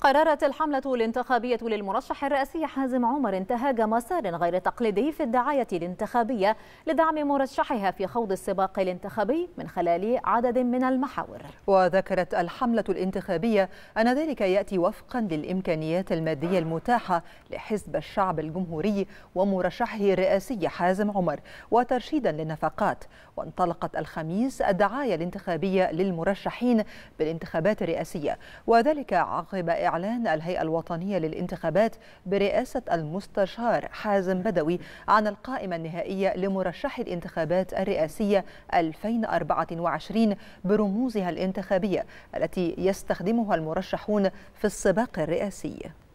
قررت الحملة الانتخابية للمرشح الرئاسي حازم عمر انتهاج مسار غير تقليدي في الدعاية الانتخابية لدعم مرشحها في خوض السباق الانتخابي من خلال عدد من المحاور وذكرت الحملة الانتخابية أن ذلك يأتي وفقا للإمكانيات المادية المتاحة لحزب الشعب الجمهوري ومرشحه الرئاسي حازم عمر وترشيدا للنفقات وانطلقت الخميس الدعاية الانتخابية للمرشحين بالانتخابات الرئاسية وذلك عقب إعلان الهيئة الوطنية للانتخابات برئاسة المستشار حازم بدوي عن القائمة النهائية لمرشحي الانتخابات الرئاسية 2024 برموزها الانتخابية التي يستخدمها المرشحون في السباق الرئاسي